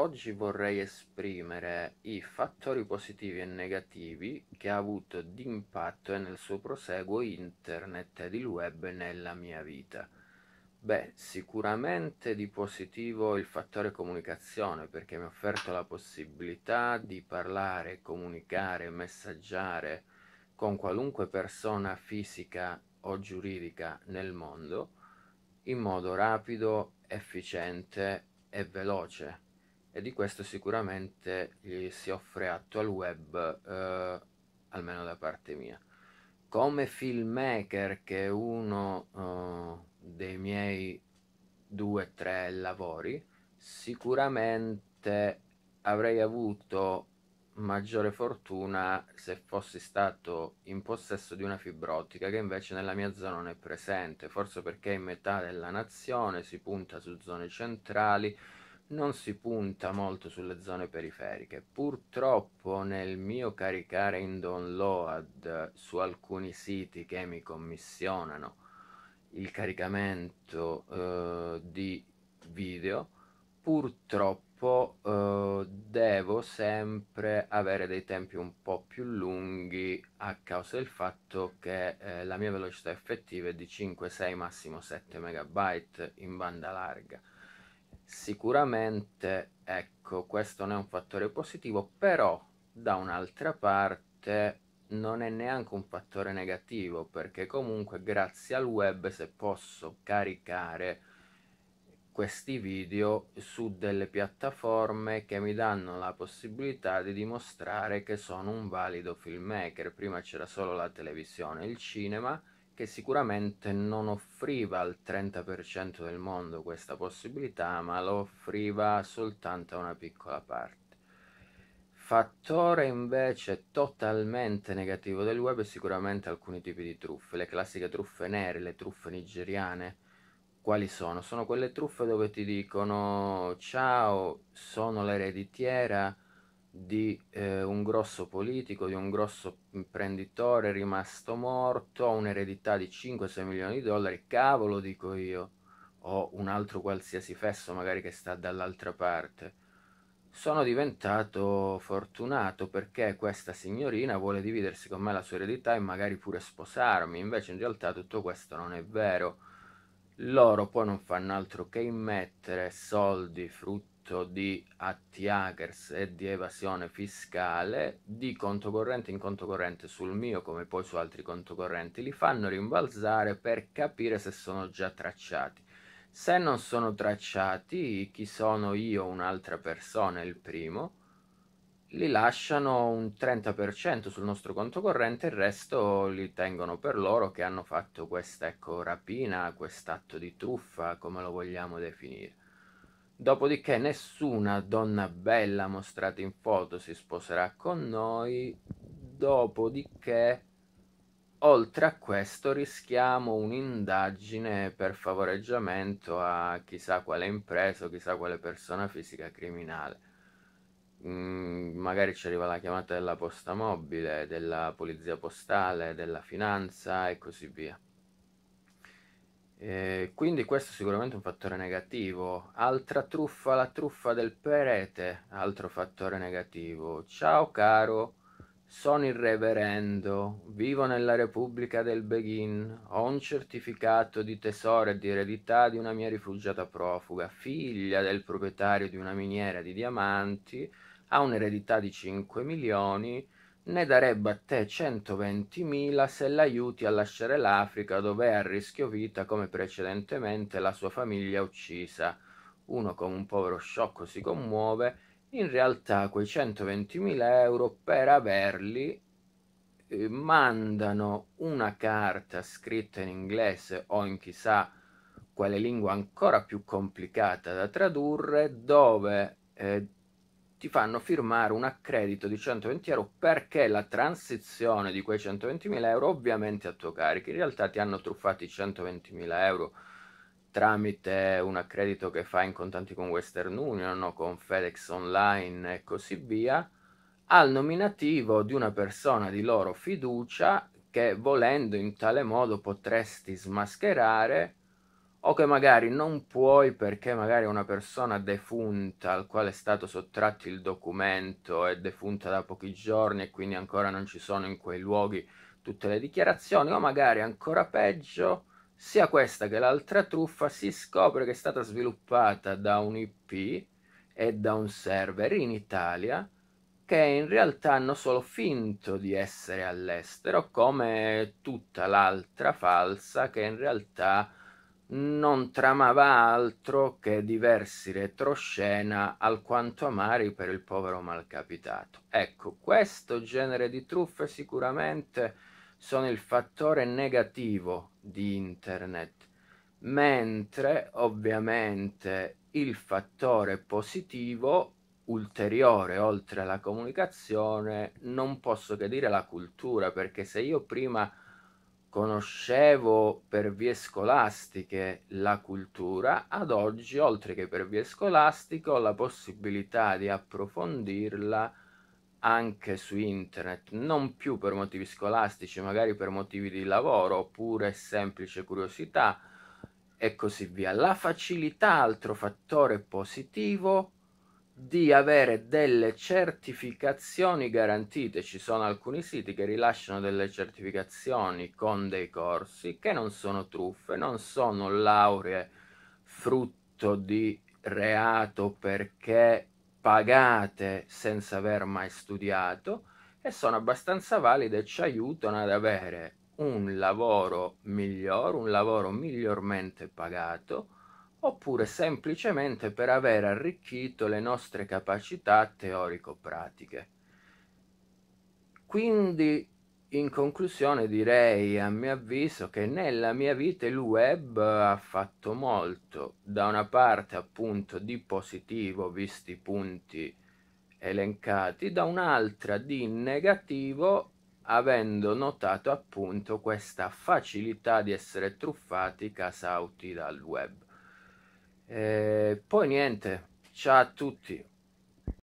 oggi vorrei esprimere i fattori positivi e negativi che ha avuto d'impatto e nel suo proseguo internet ed il web nella mia vita. Beh, sicuramente di positivo il fattore comunicazione perché mi ha offerto la possibilità di parlare, comunicare, messaggiare con qualunque persona fisica o giuridica nel mondo in modo rapido, efficiente e veloce e di questo sicuramente gli si offre atto al web, eh, almeno da parte mia. Come filmmaker, che è uno eh, dei miei due o tre lavori, sicuramente avrei avuto maggiore fortuna se fossi stato in possesso di una fibra ottica che invece nella mia zona non è presente, forse perché in metà della nazione si punta su zone centrali non si punta molto sulle zone periferiche. Purtroppo nel mio caricare in download su alcuni siti che mi commissionano il caricamento eh, di video, purtroppo eh, devo sempre avere dei tempi un po' più lunghi a causa del fatto che eh, la mia velocità effettiva è di 5, 6, massimo 7 MB in banda larga sicuramente ecco questo non è un fattore positivo però da un'altra parte non è neanche un fattore negativo perché comunque grazie al web se posso caricare questi video su delle piattaforme che mi danno la possibilità di dimostrare che sono un valido filmmaker prima c'era solo la televisione e il cinema che sicuramente non offriva al 30% del mondo questa possibilità, ma lo offriva soltanto a una piccola parte. Fattore invece totalmente negativo del web è sicuramente alcuni tipi di truffe, le classiche truffe nere, le truffe nigeriane. Quali sono? Sono quelle truffe dove ti dicono ciao, sono l'ereditiera di eh, un grosso politico, di un grosso imprenditore rimasto morto, ho un'eredità di 5-6 milioni di dollari, cavolo dico io, o un altro qualsiasi fesso magari che sta dall'altra parte. Sono diventato fortunato perché questa signorina vuole dividersi con me la sua eredità e magari pure sposarmi, invece in realtà tutto questo non è vero loro poi non fanno altro che immettere soldi frutto di atti hackers e di evasione fiscale di conto corrente in conto corrente sul mio come poi su altri conto correnti li fanno rimbalzare per capire se sono già tracciati se non sono tracciati chi sono io un'altra persona il primo li lasciano un 30% sul nostro conto corrente, il resto li tengono per loro che hanno fatto questa ecco, rapina, quest'atto di truffa, come lo vogliamo definire. Dopodiché nessuna donna bella mostrata in foto si sposerà con noi, dopodiché oltre a questo rischiamo un'indagine per favoreggiamento a chissà quale impresa o chissà quale persona fisica criminale Mm, magari ci arriva la chiamata della posta mobile, della polizia postale, della finanza e così via. Eh, quindi questo è sicuramente un fattore negativo. Altra truffa, la truffa del prete, altro fattore negativo. Ciao caro, sono il reverendo, vivo nella Repubblica del Beghin, ho un certificato di tesoro e di eredità di una mia rifugiata profuga, figlia del proprietario di una miniera di diamanti, ha un'eredità di 5 milioni, ne darebbe a te 120 mila se l'aiuti a lasciare l'Africa dove è a rischio vita come precedentemente la sua famiglia uccisa. Uno come un povero sciocco si commuove, in realtà quei 120 mila euro per averli eh, mandano una carta scritta in inglese o in chissà quale lingua ancora più complicata da tradurre dove... Eh, ti fanno firmare un accredito di 120 euro perché la transizione di quei 120.000 euro ovviamente a tuo carico. In realtà ti hanno truffati 120.000 euro tramite un accredito che fai in contanti con Western Union o con FedEx Online e così via al nominativo di una persona di loro fiducia che volendo in tale modo potresti smascherare o che magari non puoi perché magari una persona defunta al quale è stato sottratto il documento è defunta da pochi giorni e quindi ancora non ci sono in quei luoghi tutte le dichiarazioni o magari ancora peggio sia questa che l'altra truffa si scopre che è stata sviluppata da un IP e da un server in Italia che in realtà hanno solo finto di essere all'estero come tutta l'altra falsa che in realtà non tramava altro che diversi retroscena alquanto amari per il povero malcapitato. Ecco, questo genere di truffe sicuramente sono il fattore negativo di internet, mentre ovviamente il fattore positivo ulteriore oltre alla comunicazione non posso che dire la cultura, perché se io prima conoscevo per vie scolastiche la cultura, ad oggi, oltre che per vie scolastiche, ho la possibilità di approfondirla anche su internet, non più per motivi scolastici, magari per motivi di lavoro oppure semplice curiosità e così via. La facilità, altro fattore positivo, di avere delle certificazioni garantite. Ci sono alcuni siti che rilasciano delle certificazioni con dei corsi che non sono truffe, non sono lauree frutto di reato perché pagate senza aver mai studiato e sono abbastanza valide e ci aiutano ad avere un lavoro migliore, un lavoro migliormente pagato oppure semplicemente per aver arricchito le nostre capacità teorico-pratiche. Quindi, in conclusione, direi a mio avviso che nella mia vita il web ha fatto molto, da una parte appunto di positivo, visti i punti elencati, da un'altra di negativo, avendo notato appunto questa facilità di essere truffati, casauti dal web. Eh, poi niente, ciao a tutti.